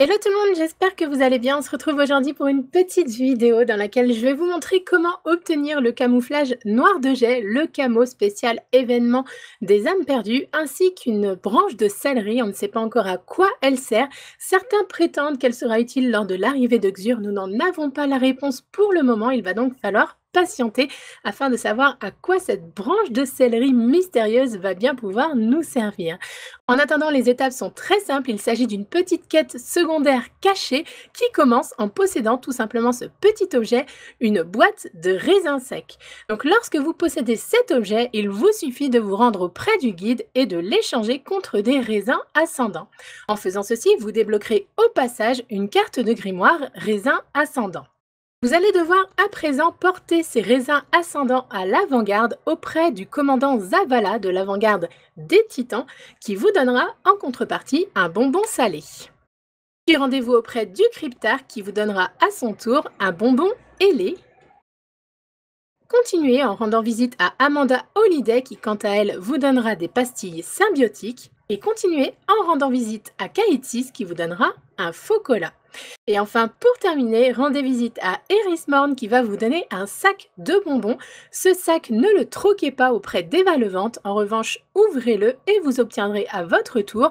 Hello tout le monde, j'espère que vous allez bien. On se retrouve aujourd'hui pour une petite vidéo dans laquelle je vais vous montrer comment obtenir le camouflage noir de jet, le camo spécial événement des âmes perdues, ainsi qu'une branche de céleri. On ne sait pas encore à quoi elle sert. Certains prétendent qu'elle sera utile lors de l'arrivée de Xur. Nous n'en avons pas la réponse pour le moment. Il va donc falloir patienter afin de savoir à quoi cette branche de céleri mystérieuse va bien pouvoir nous servir. En attendant, les étapes sont très simples. Il s'agit d'une petite quête secondaire cachée qui commence en possédant tout simplement ce petit objet, une boîte de raisins secs. Donc lorsque vous possédez cet objet, il vous suffit de vous rendre auprès du guide et de l'échanger contre des raisins ascendants. En faisant ceci, vous débloquerez au passage une carte de grimoire raisin ascendant. Vous allez devoir à présent porter ces raisins ascendants à l'avant-garde auprès du commandant Zavala de l'avant-garde des Titans qui vous donnera en contrepartie un bonbon salé. Puis rendez-vous auprès du cryptar qui vous donnera à son tour un bonbon ailé. Continuez en rendant visite à Amanda Holiday qui quant à elle vous donnera des pastilles symbiotiques et continuez en rendant visite à Kaïtis qui vous donnera un faux cola. Et enfin, pour terminer, rendez visite à Morn qui va vous donner un sac de bonbons. Ce sac, ne le troquez pas auprès d'Eva Levante. En revanche, ouvrez-le et vous obtiendrez à votre tour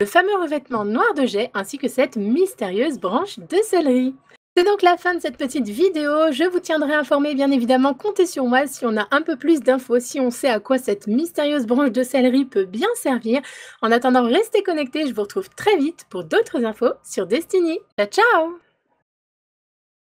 le fameux revêtement noir de jet ainsi que cette mystérieuse branche de céleri. C'est donc la fin de cette petite vidéo. Je vous tiendrai informé, bien évidemment. Comptez sur moi si on a un peu plus d'infos, si on sait à quoi cette mystérieuse branche de céleri peut bien servir. En attendant, restez connectés. Je vous retrouve très vite pour d'autres infos sur Destiny. Ciao, ciao